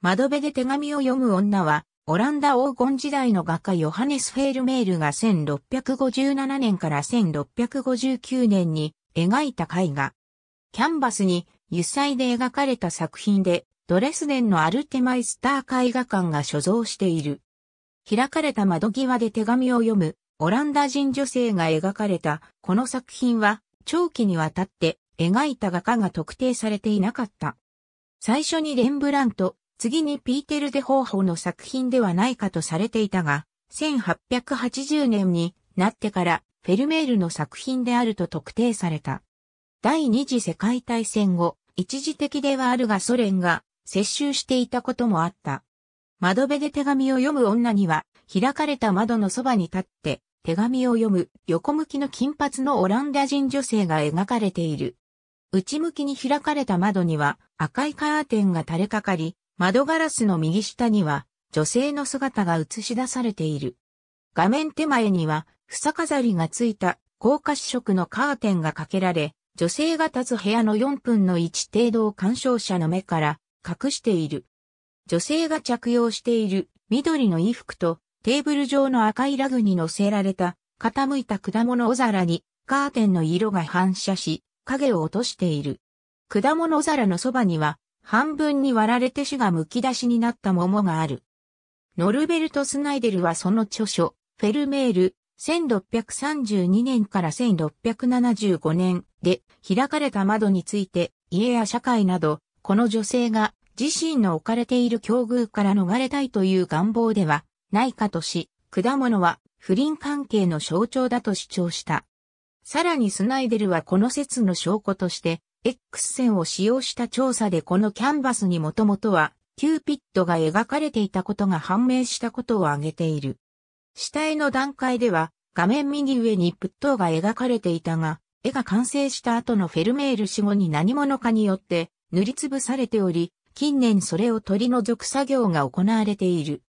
窓辺で手紙を読む女は、オランダ黄金時代の画家ヨハネス・フェールメールが1657年から1659年に描いた絵画。キャンバスに油彩で描かれた作品で、ドレスデンのアルテマイスター絵画館が所蔵している。開かれた窓際で手紙を読む、オランダ人女性が描かれた、この作品は、長期にわたって描いた画家が特定されていなかった。最初にレンブラント、次にピーテル・デ・ホーホの作品ではないかとされていたが、1880年になってからフェルメールの作品であると特定された。第二次世界大戦後、一時的ではあるがソ連が接収していたこともあった。窓辺で手紙を読む女には、開かれた窓のそばに立って、手紙を読む横向きの金髪のオランダ人女性が描かれている。内向きに開かれた窓には赤いカーテンが垂れかかり、窓ガラスの右下には女性の姿が映し出されている。画面手前には房飾りがついた高褐色のカーテンがかけられ、女性が立つ部屋の4分の1程度を鑑賞者の目から隠している。女性が着用している緑の衣服とテーブル上の赤いラグに乗せられた傾いた果物お皿にカーテンの色が反射し影を落としている。果物お皿のそばには半分に割られて種が剥き出しになった桃がある。ノルベルト・スナイデルはその著書、フェルメール、1632年から1675年で開かれた窓について、家や社会など、この女性が自身の置かれている境遇から逃れたいという願望ではないかとし、果物は不倫関係の象徴だと主張した。さらにスナイデルはこの説の証拠として、X 線を使用した調査でこのキャンバスにもともとは、キューピッドが描かれていたことが判明したことを挙げている。下絵の段階では、画面右上にプットが描かれていたが、絵が完成した後のフェルメール死後に何者かによって塗りつぶされており、近年それを取り除く作業が行われている。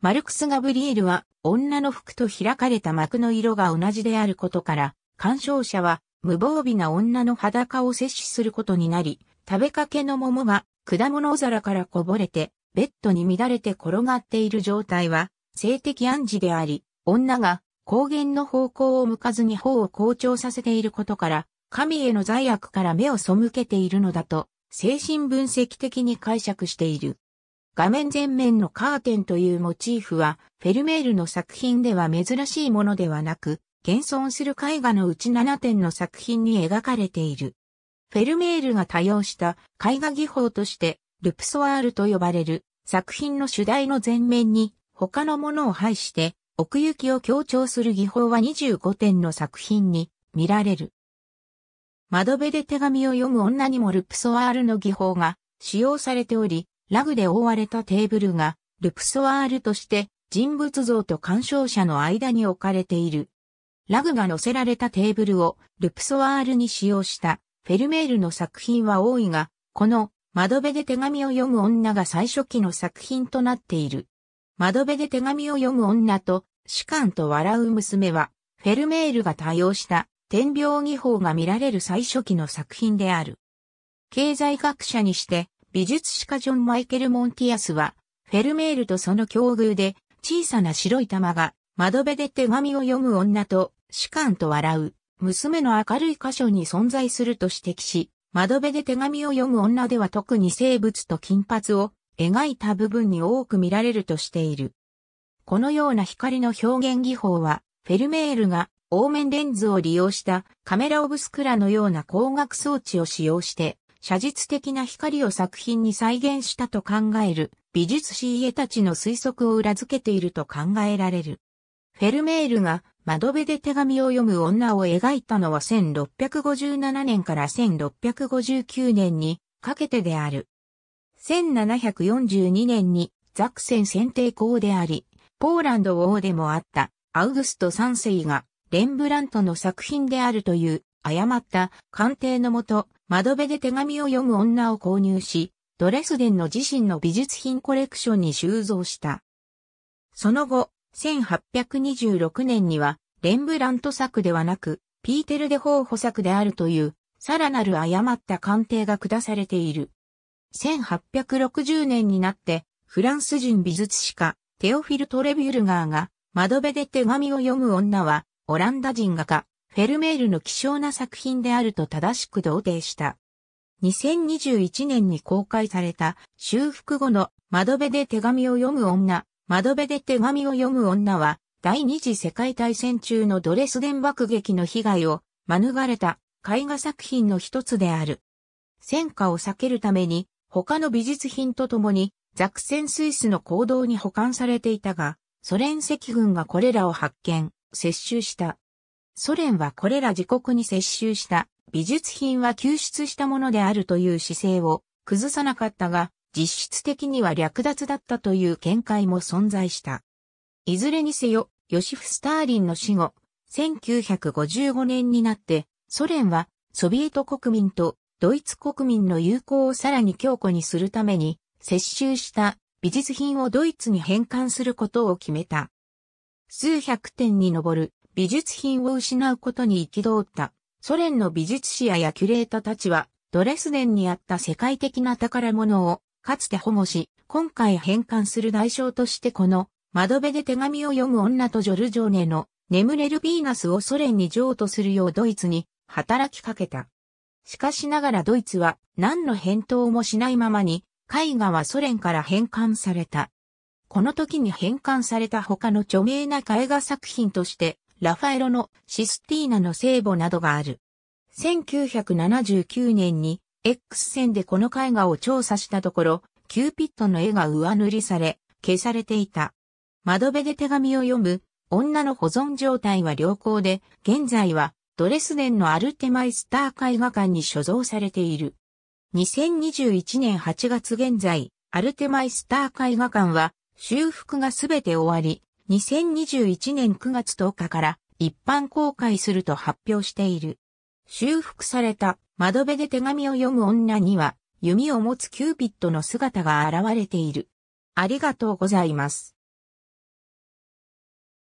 マルクス・ガブリエルは女の服と開かれた幕の色が同じであることから、鑑賞者は無防備な女の裸を摂取することになり、食べかけの桃が果物皿からこぼれて、ベッドに乱れて転がっている状態は、性的暗示であり、女が光源の方向を向かずに頬を好調させていることから、神への罪悪から目を背けているのだと、精神分析的に解釈している。画面前面のカーテンというモチーフは、フェルメールの作品では珍しいものではなく、現存する絵画のうち7点の作品に描かれている。フェルメールが多用した絵画技法として、ルプソワールと呼ばれる作品の主題の前面に他のものを配して奥行きを強調する技法は25点の作品に見られる。窓辺で手紙を読む女にもルプソワールの技法が使用されており、ラグで覆われたテーブルがルプソワールとして人物像と鑑賞者の間に置かれている。ラグが乗せられたテーブルをルプソワールに使用したフェルメールの作品は多いが、この窓辺で手紙を読む女が最初期の作品となっている。窓辺で手紙を読む女と、士官と笑う娘は、フェルメールが多用した天描技法が見られる最初期の作品である。経済学者にして美術史家ジョン・マイケル・モンティアスは、フェルメールとその境遇で小さな白い玉が窓辺で手紙を読む女と主観と笑う、娘の明るい箇所に存在すると指摘し、窓辺で手紙を読む女では特に生物と金髪を描いた部分に多く見られるとしている。このような光の表現技法は、フェルメールがオーメンレンズを利用したカメラオブスクラのような光学装置を使用して、写実的な光を作品に再現したと考える美術師家たちの推測を裏付けていると考えられる。フェルメールが窓辺で手紙を読む女を描いたのは1657年から1659年にかけてである。1742年にザクセン選定校であり、ポーランド王でもあったアウグスト三世がレンブラントの作品であるという誤った鑑定のもと、窓辺で手紙を読む女を購入し、ドレスデンの自身の美術品コレクションに収蔵した。その後、1826年には、レンブラント作ではなく、ピーテル・デ・ホー補作であるという、さらなる誤った鑑定が下されている。1860年になって、フランス人美術史家、テオフィル・トレビュルガーが、窓辺で手紙を読む女は、オランダ人画家、フェルメールの希少な作品であると正しく同定した。2021年に公開された、修復後の窓辺で手紙を読む女、窓辺で手紙を読む女は、第二次世界大戦中のドレスデン爆撃の被害を免れた絵画作品の一つである。戦火を避けるために、他の美術品とともに、ザクセンスイスの行動に保管されていたが、ソ連赤軍がこれらを発見、接収した。ソ連はこれら自国に接収した美術品は救出したものであるという姿勢を崩さなかったが、実質的には略奪だったという見解も存在した。いずれにせよ、ヨシフ・スターリンの死後、1955年になって、ソ連はソビエト国民とドイツ国民の友好をさらに強固にするために、接収した美術品をドイツに返還することを決めた。数百点に上る美術品を失うことに憤ったソ連の美術史やキュレータたちはドレスデンにあった世界的な宝物をかつて保護し、今回返還する代償としてこの、窓辺で手紙を読む女とジョルジョーネの、眠れるヴィーナスをソ連に譲渡するようドイツに、働きかけた。しかしながらドイツは、何の返答もしないままに、絵画はソ連から返還された。この時に返還された他の著名な絵画作品として、ラファエロのシスティーナの聖母などがある。1979年に X 線でこの絵画を調査したところ、キューピットの絵が上塗りされ、消されていた。窓辺で手紙を読む、女の保存状態は良好で、現在はドレスデンのアルテマイスター絵画館に所蔵されている。2021年8月現在、アルテマイスター絵画館は修復がすべて終わり、2021年9月10日から一般公開すると発表している。修復された窓辺で手紙を読む女には、弓を持つキューピッドの姿が現れている。ありがとうございます。